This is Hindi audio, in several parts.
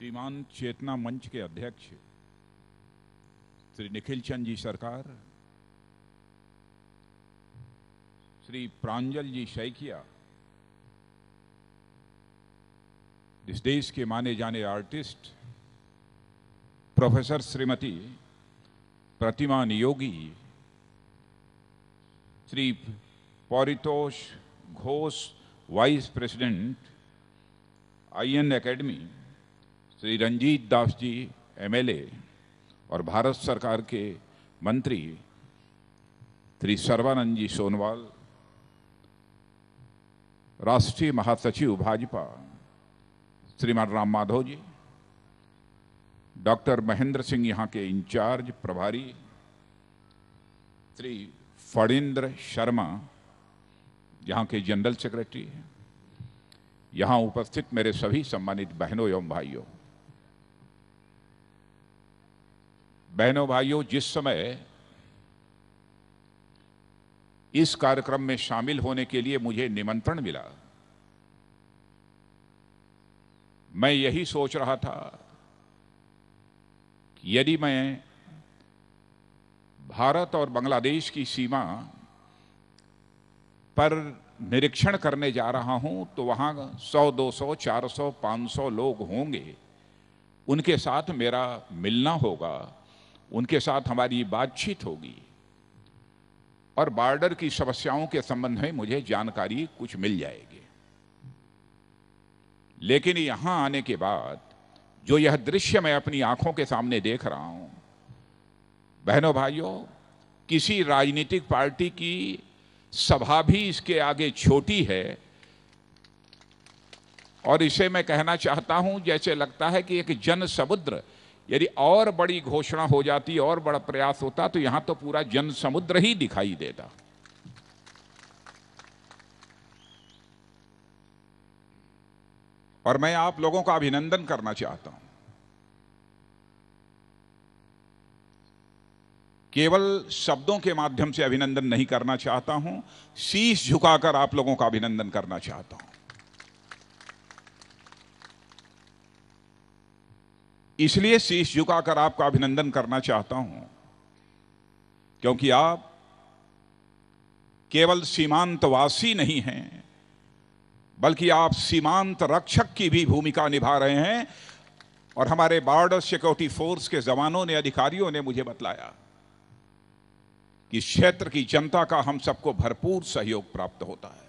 श्रीमान चेतना मंच के अध्यक्ष श्री निखिल चंद जी सरकार श्री प्रांजल जी शैकिया इस देश के माने जाने artist professor Shrimati Pratima Niyogi Shri Paritosh Ghosh vice president IN Academy Shri Ranjit Das ji MLA और भारत सरकार के मंत्री श्री सर्वानंद जी सोनवाल राष्ट्रीय महासचिव भाजपा श्रीमान राम माधव जी डॉक्टर महेंद्र सिंह यहाँ के इंचार्ज प्रभारी श्री फणिंद्र शर्मा यहाँ के जनरल सेक्रेटरी यहाँ उपस्थित मेरे सभी सम्मानित बहनों एवं भाइयों बहनों भाइयों जिस समय इस कार्यक्रम में शामिल होने के लिए मुझे निमंत्रण मिला मैं यही सोच रहा था कि यदि मैं भारत और बांग्लादेश की सीमा पर निरीक्षण करने जा रहा हूं तो वहां 100, 200, 400, 500 लोग होंगे उनके साथ मेरा मिलना होगा उनके साथ हमारी बातचीत होगी और बॉर्डर की समस्याओं के संबंध में मुझे जानकारी कुछ मिल जाएगी लेकिन यहां आने के बाद जो यह दृश्य मैं अपनी आंखों के सामने देख रहा हूं बहनों भाइयों किसी राजनीतिक पार्टी की सभा भी इसके आगे छोटी है और इसे मैं कहना चाहता हूं जैसे लगता है कि एक जन समुद्र यदि और बड़ी घोषणा हो जाती और बड़ा प्रयास होता तो यहां तो पूरा जन समुद्र ही दिखाई देता और मैं आप लोगों का अभिनंदन करना चाहता हूं केवल शब्दों के माध्यम से अभिनंदन नहीं करना चाहता हूं शीश झुकाकर आप लोगों का अभिनंदन करना चाहता हूं इसलिए शीश झुकाकर आपका अभिनंदन करना चाहता हूं क्योंकि आप केवल सीमांतवासी नहीं हैं बल्कि आप सीमांत रक्षक की भी भूमिका निभा रहे हैं और हमारे बॉर्डर सिक्योरिटी फोर्स के जवानों ने अधिकारियों ने मुझे बतलाया कि क्षेत्र की जनता का हम सबको भरपूर सहयोग प्राप्त होता है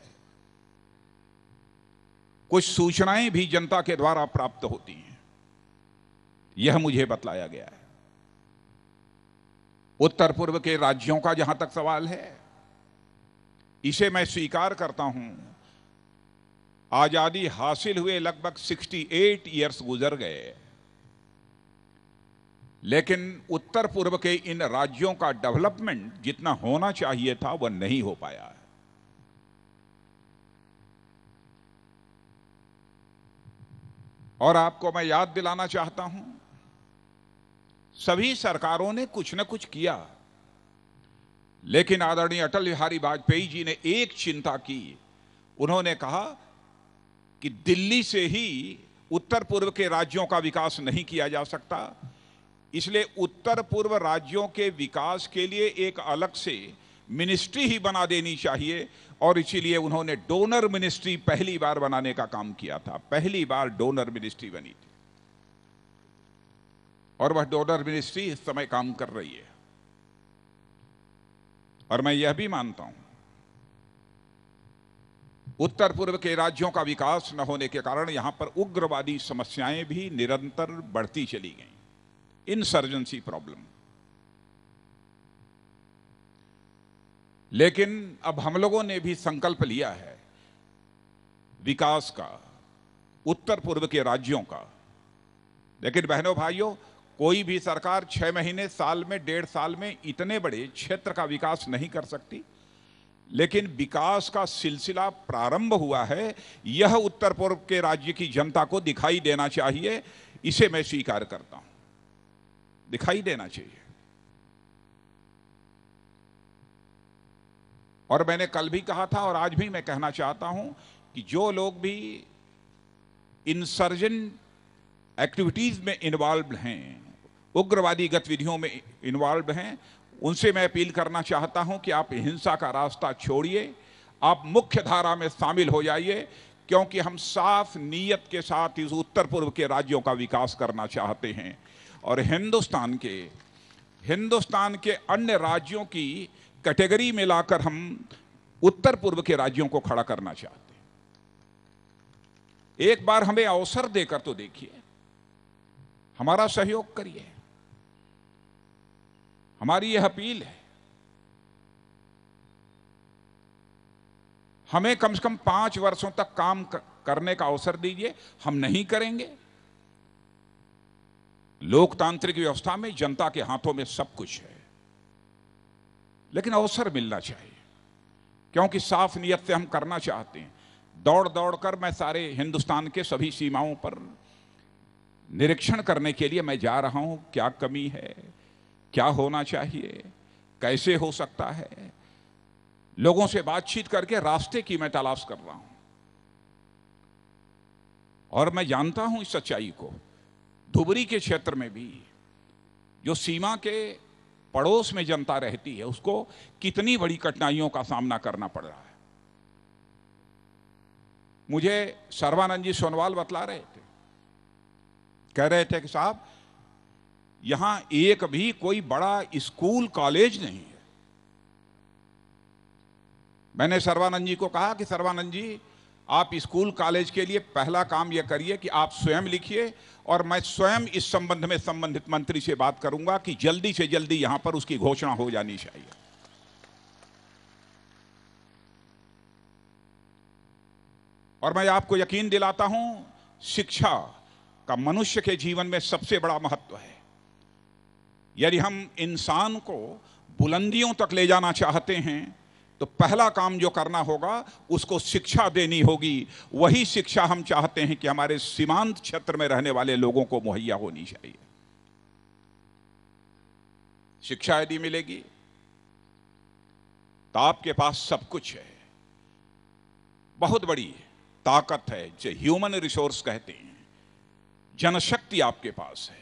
कुछ सूचनाएं भी जनता के द्वारा प्राप्त होती हैं यह मुझे बतलाया गया है उत्तर पूर्व के राज्यों का जहां तक सवाल है इसे मैं स्वीकार करता हूं आजादी हासिल हुए लगभग 68 इयर्स गुजर गए लेकिन उत्तर पूर्व के इन राज्यों का डेवलपमेंट जितना होना चाहिए था वह नहीं हो पाया है और आपको मैं याद दिलाना चाहता हूं सभी सरकारों ने कुछ ना कुछ किया लेकिन आदरणीय अटल बिहारी वाजपेयी जी ने एक चिंता की उन्होंने कहा कि दिल्ली से ही उत्तर पूर्व के राज्यों का विकास नहीं किया जा सकता इसलिए उत्तर पूर्व राज्यों के विकास के लिए एक अलग से मिनिस्ट्री ही बना देनी चाहिए और इसीलिए उन्होंने डोनर मिनिस्ट्री पहली बार बनाने का काम किया था पहली बार डोनर मिनिस्ट्री बनी थी और वह डोनर मिनिस्ट्री इस समय काम कर रही है और मैं यह भी मानता हूं उत्तर पूर्व के राज्यों का विकास न होने के कारण यहां पर उग्रवादी समस्याएं भी निरंतर बढ़ती चली गई इंसर्जेंसी प्रॉब्लम लेकिन अब हम लोगों ने भी संकल्प लिया है विकास का उत्तर पूर्व के राज्यों का लेकिन बहनों भाइयों कोई भी सरकार छः महीने साल में डेढ़ साल में इतने बड़े क्षेत्र का विकास नहीं कर सकती लेकिन विकास का सिलसिला प्रारंभ हुआ है यह उत्तर पूर्व के राज्य की जनता को दिखाई देना चाहिए इसे मैं स्वीकार करता हूं दिखाई देना चाहिए और मैंने कल भी कहा था और आज भी मैं कहना चाहता हूं कि जो लोग भी इंसर्जेंट एक्टिविटीज में इन्वॉल्व हैं उग्रवादी गतिविधियों में इन्वॉल्व हैं उनसे मैं अपील करना चाहता हूं कि आप हिंसा का रास्ता छोड़िए आप मुख्य धारा में शामिल हो जाइए क्योंकि हम साफ नीयत के साथ इस उत्तर पूर्व के राज्यों का विकास करना चाहते हैं और हिंदुस्तान के हिंदुस्तान के अन्य राज्यों की कैटेगरी में लाकर हम उत्तर पूर्व के राज्यों को खड़ा करना चाहते हैं एक बार हमें अवसर देकर तो देखिए हमारा सहयोग करिए हमारी यह अपील है हमें कम से कम पांच वर्षों तक काम करने का अवसर दीजिए हम नहीं करेंगे लोकतांत्रिक व्यवस्था में जनता के हाथों में सब कुछ है लेकिन अवसर मिलना चाहिए क्योंकि साफ नियत से हम करना चाहते हैं दौड़ दौड़ कर मैं सारे हिंदुस्तान के सभी सीमाओं पर निरीक्षण करने के लिए मैं जा रहा हूं क्या कमी है क्या होना चाहिए कैसे हो सकता है लोगों से बातचीत करके रास्ते की मैं तलाश कर रहा हूं और मैं जानता हूं इस सच्चाई को धुबरी के क्षेत्र में भी जो सीमा के पड़ोस में जनता रहती है उसको कितनी बड़ी कठिनाइयों का सामना करना पड़ रहा है मुझे सर्वानंद जी सोनवाल बतला रहे थे कह रहे थे कि साहब यहां एक भी कोई बड़ा स्कूल कॉलेज नहीं है मैंने सर्वानंद जी को कहा कि सर्वानंद जी आप स्कूल कॉलेज के लिए पहला काम यह करिए कि आप स्वयं लिखिए और मैं स्वयं इस संबंध में संबंधित मंत्री से बात करूंगा कि जल्दी से जल्दी यहां पर उसकी घोषणा हो जानी चाहिए और मैं आपको यकीन दिलाता हूं शिक्षा का मनुष्य के जीवन में सबसे बड़ा महत्व है यदि हम इंसान को बुलंदियों तक ले जाना चाहते हैं तो पहला काम जो करना होगा उसको शिक्षा देनी होगी वही शिक्षा हम चाहते हैं कि हमारे सीमांत क्षेत्र में रहने वाले लोगों को मुहैया होनी चाहिए शिक्षा यदि मिलेगी तो आपके पास सब कुछ है बहुत बड़ी ताकत है जो ह्यूमन रिसोर्स कहते हैं जनशक्ति आपके पास है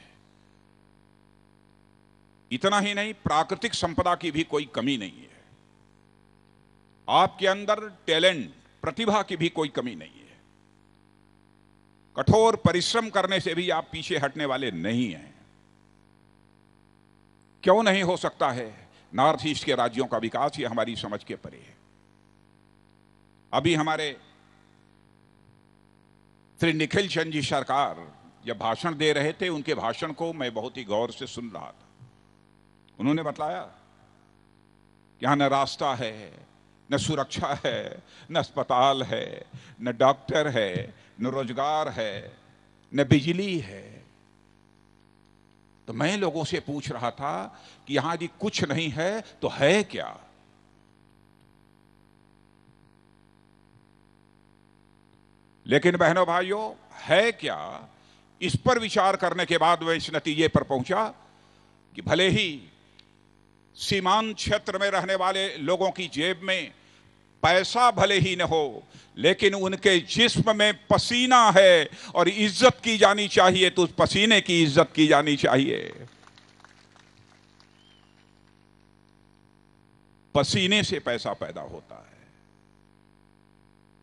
इतना ही नहीं प्राकृतिक संपदा की भी कोई कमी नहीं है आपके अंदर टैलेंट प्रतिभा की भी कोई कमी नहीं है कठोर परिश्रम करने से भी आप पीछे हटने वाले नहीं हैं क्यों नहीं हो सकता है नॉर्थ ईस्ट के राज्यों का विकास ही हमारी समझ के परे है अभी हमारे श्री निखिल चंद जी सरकार जब भाषण दे रहे थे उनके भाषण को मैं बहुत ही गौर से सुन रहा था उन्होंने बताया यहां न रास्ता है न सुरक्षा है न अस्पताल है न डॉक्टर है न रोजगार है न बिजली है तो मैं लोगों से पूछ रहा था कि यहां यदि कुछ नहीं है तो है क्या लेकिन बहनों भाइयों है क्या इस पर विचार करने के बाद वह इस नतीजे पर पहुंचा कि भले ही सीमांत क्षेत्र में रहने वाले लोगों की जेब में पैसा भले ही न हो लेकिन उनके जिस्म में पसीना है और इज्जत की जानी चाहिए तो उस पसीने की इज्जत की जानी चाहिए पसीने से पैसा पैदा होता है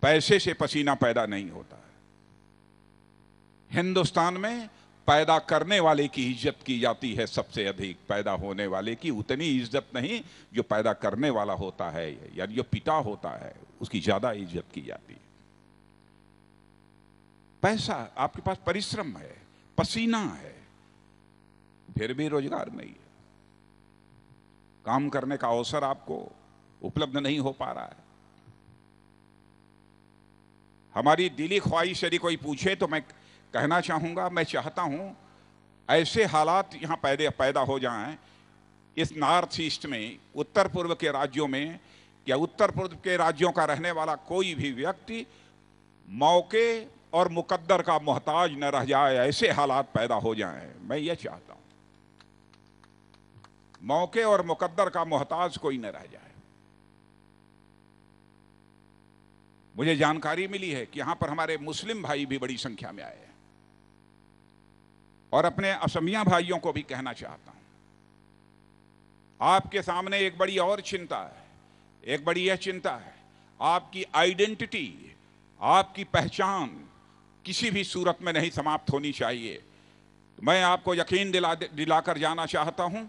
पैसे से पसीना पैदा नहीं होता है हिंदुस्तान में पैदा करने वाले की इज्जत की जाती है सबसे अधिक पैदा होने वाले की उतनी इज्जत नहीं जो पैदा करने वाला होता है यानी जो पिता होता है उसकी ज़्यादा इज्जत की जाती है पैसा आपके पास परिश्रम है पसीना है फिर भी रोजगार नहीं है काम करने का अवसर आपको उपलब्ध नहीं हो पा रहा है हमारी दिली ख्वाहिश यदि कोई पूछे तो मैं कहना चाहूँगा मैं चाहता हूँ ऐसे हालात यहाँ पैदे पैदा हो जाएं इस नॉर्थ ईस्ट में उत्तर पूर्व के राज्यों में या उत्तर पूर्व के राज्यों का रहने वाला कोई भी व्यक्ति मौके और मुकद्दर का मोहताज न रह जाए ऐसे हालात पैदा हो जाएं मैं ये चाहता हूँ मौके और मुकद्दर का मोहताज कोई न रह जाए मुझे जानकारी मिली है कि यहाँ पर हमारे मुस्लिम भाई भी बड़ी संख्या में आए और अपने असमिया भाइयों को भी कहना चाहता हूं आपके सामने एक बड़ी और चिंता है एक बड़ी यह चिंता है आपकी आइडेंटिटी आपकी पहचान किसी भी सूरत में नहीं समाप्त होनी चाहिए मैं आपको यकीन दिला दिलाकर जाना चाहता हूं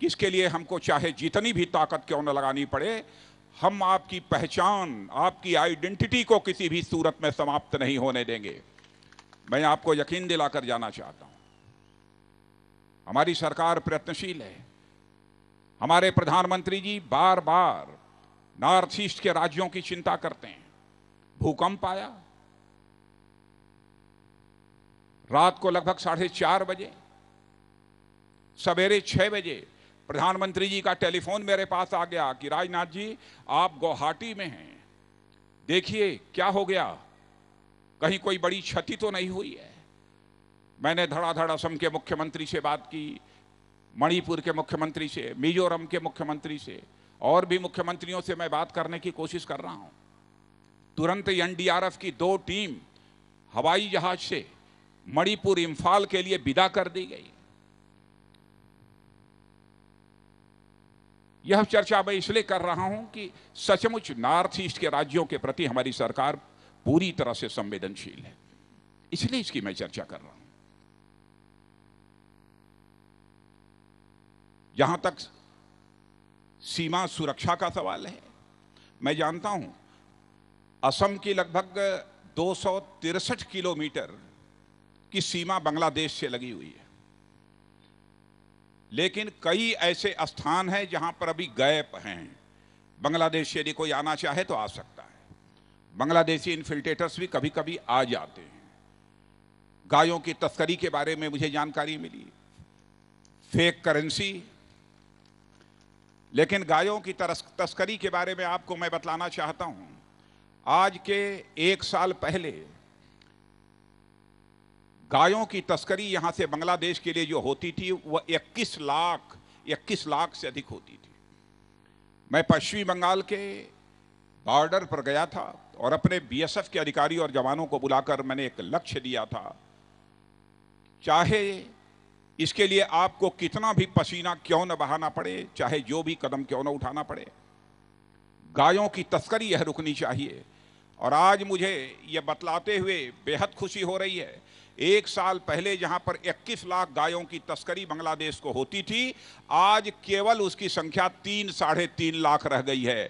कि इसके लिए हमको चाहे जितनी भी ताकत क्यों न लगानी पड़े हम आपकी पहचान आपकी आइडेंटिटी को किसी भी सूरत में समाप्त नहीं होने देंगे मैं आपको यकीन दिलाकर जाना चाहता हूं हमारी सरकार प्रयत्नशील है हमारे प्रधानमंत्री जी बार बार नॉर्थ ईस्ट के राज्यों की चिंता करते हैं भूकंप आया रात को लगभग साढ़े चार बजे सवेरे छह बजे प्रधानमंत्री जी का टेलीफोन मेरे पास आ गया कि राजनाथ जी आप गुवाहाटी में हैं देखिए क्या हो गया कहीं कोई बड़ी क्षति तो नहीं हुई है मैंने धड़ाधड़ असम के मुख्यमंत्री से बात की मणिपुर के मुख्यमंत्री से मिजोरम के मुख्यमंत्री से और भी मुख्यमंत्रियों से मैं बात करने की कोशिश कर रहा हूं तुरंत एनडीआरएफ की दो टीम हवाई जहाज से मणिपुर इम्फाल के लिए विदा कर दी गई यह चर्चा मैं इसलिए कर रहा हूं कि सचमुच नॉर्थ ईस्ट के राज्यों के प्रति हमारी सरकार पूरी तरह से संवेदनशील है इसलिए इसकी मैं चर्चा कर रहा हूं जहां तक सीमा सुरक्षा का सवाल है मैं जानता हूं असम की लगभग दो किलोमीटर की सीमा बांग्लादेश से लगी हुई है लेकिन कई ऐसे स्थान हैं जहां पर अभी गैप हैं बांग्लादेश यदि कोई आना चाहे तो आ सकता है बांग्लादेशी इन्फिल्ट्रेटर्स भी कभी कभी आ जाते हैं गायों की तस्करी के बारे में मुझे जानकारी मिली फेक करेंसी लेकिन गायों की तस्करी के बारे में आपको मैं बतलाना चाहता हूं आज के एक साल पहले गायों की तस्करी यहां से बांग्लादेश के लिए जो होती थी वह 21 लाख 21 लाख से अधिक होती थी मैं पश्चिमी बंगाल के बॉर्डर पर गया था और अपने बीएसएफ के अधिकारी और जवानों को बुलाकर मैंने एक लक्ष्य दिया था चाहे इसके लिए आपको कितना भी पसीना क्यों न बहाना पड़े चाहे जो भी कदम क्यों न उठाना पड़े गायों की तस्करी यह रुकनी चाहिए और आज मुझे यह बतलाते हुए बेहद खुशी हो रही है एक साल पहले जहां पर 21 लाख गायों की तस्करी बांग्लादेश को होती थी आज केवल उसकी संख्या तीन साढ़े तीन लाख रह गई है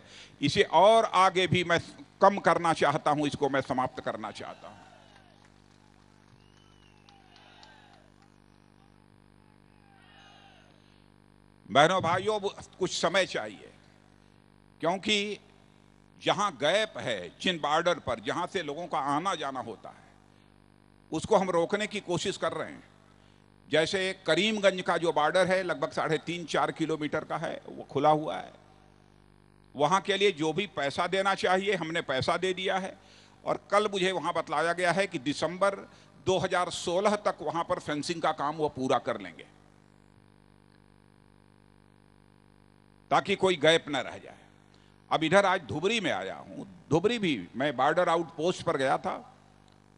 इसे और आगे भी मैं कम करना चाहता हूं इसको मैं समाप्त करना चाहता हूं बहनों भाइयों कुछ समय चाहिए क्योंकि जहां गैप है जिन बॉर्डर पर जहां से लोगों का आना जाना होता है उसको हम रोकने की कोशिश कर रहे हैं जैसे करीमगंज का जो बॉर्डर है लगभग साढ़े तीन चार किलोमीटर का है वो खुला हुआ है वहाँ के लिए जो भी पैसा देना चाहिए हमने पैसा दे दिया है और कल मुझे वहाँ बतलाया गया है कि दिसंबर 2016 तक वहाँ पर फेंसिंग का काम वो पूरा कर लेंगे ताकि कोई गैप न रह जाए अब इधर आज धुबरी में आया हूं धुबरी भी मैं बॉर्डर आउट पोस्ट पर गया था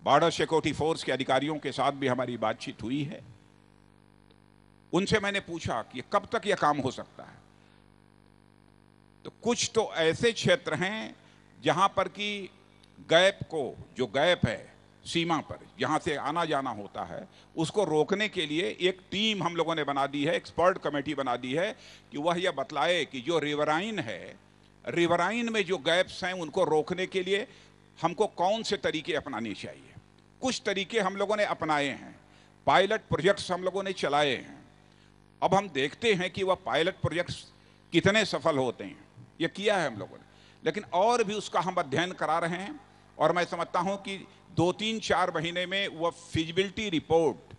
बॉर्डर सिक्योरिटी फोर्स के अधिकारियों के साथ भी हमारी बातचीत हुई है उनसे मैंने पूछा कि कब तक यह काम हो सकता है तो कुछ तो ऐसे क्षेत्र हैं जहां पर कि गैप को जो गैप है सीमा पर यहाँ से आना जाना होता है उसको रोकने के लिए एक टीम हम लोगों ने बना दी है एक्सपर्ट कमेटी बना दी है कि वह यह बतलाए कि जो रिवराइन है रिवराइन में जो गैप्स हैं उनको रोकने के लिए हमको कौन से तरीके अपनाने चाहिए कुछ तरीके हम लोगों ने अपनाए हैं पायलट प्रोजेक्ट्स हम लोगों ने चलाए हैं अब हम देखते हैं कि वह पायलट प्रोजेक्ट्स कितने सफल होते हैं यह किया है हम लोगों ने लेकिन और भी उसका हम अध्ययन करा रहे हैं और मैं समझता हूं कि दो तीन चार महीने में वह फिजिबिलिटी रिपोर्ट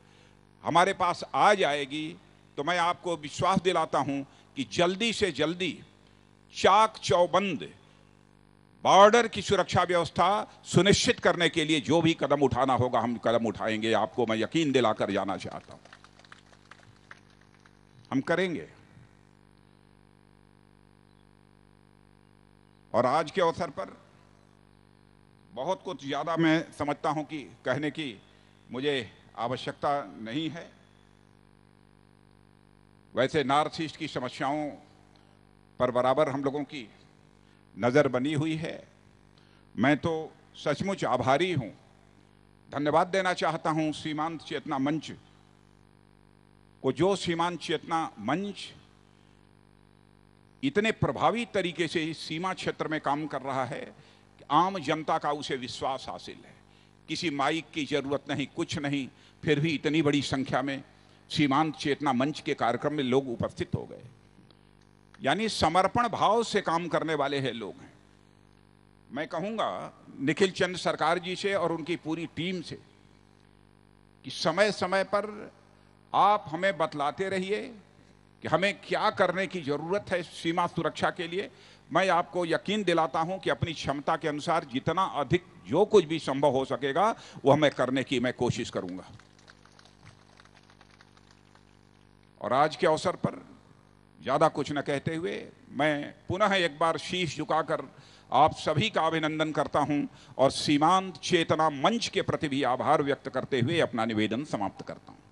हमारे पास आ जाएगी तो मैं आपको विश्वास दिलाता हूं कि जल्दी से जल्दी चाक चौबंद बॉर्डर की सुरक्षा व्यवस्था सुनिश्चित करने के लिए जो भी कदम उठाना होगा हम कदम उठाएंगे आपको मैं यकीन दिलाकर जाना चाहता हूं हम करेंगे और आज के अवसर पर बहुत कुछ ज़्यादा मैं समझता हूँ कि कहने की मुझे आवश्यकता नहीं है वैसे नॉर्थ ईस्ट की समस्याओं पर बराबर हम लोगों की नज़र बनी हुई है मैं तो सचमुच आभारी हूँ धन्यवाद देना चाहता हूँ सीमांत चेतना मंच को जो सीमांत चेतना मंच इतने प्रभावी तरीके से सीमा क्षेत्र में काम कर रहा है आम जनता का उसे विश्वास हासिल है किसी माइक की जरूरत नहीं कुछ नहीं फिर भी इतनी बड़ी संख्या में सीमांत चेतना मंच के कार्यक्रम में लोग उपस्थित हो गए यानी समर्पण भाव से काम करने वाले हैं लोग हैं मैं कहूंगा निखिल चंद सरकार जी से और उनकी पूरी टीम से कि समय समय पर आप हमें बतलाते रहिए कि हमें क्या करने की जरूरत है सीमा सुरक्षा के लिए मैं आपको यकीन दिलाता हूं कि अपनी क्षमता के अनुसार जितना अधिक जो कुछ भी संभव हो सकेगा वह मैं करने की मैं कोशिश करूंगा और आज के अवसर पर ज़्यादा कुछ न कहते हुए मैं पुनः एक बार शीश झुकाकर आप सभी का अभिनंदन करता हूं और सीमांत चेतना मंच के प्रति भी आभार व्यक्त करते हुए अपना निवेदन समाप्त करता हूं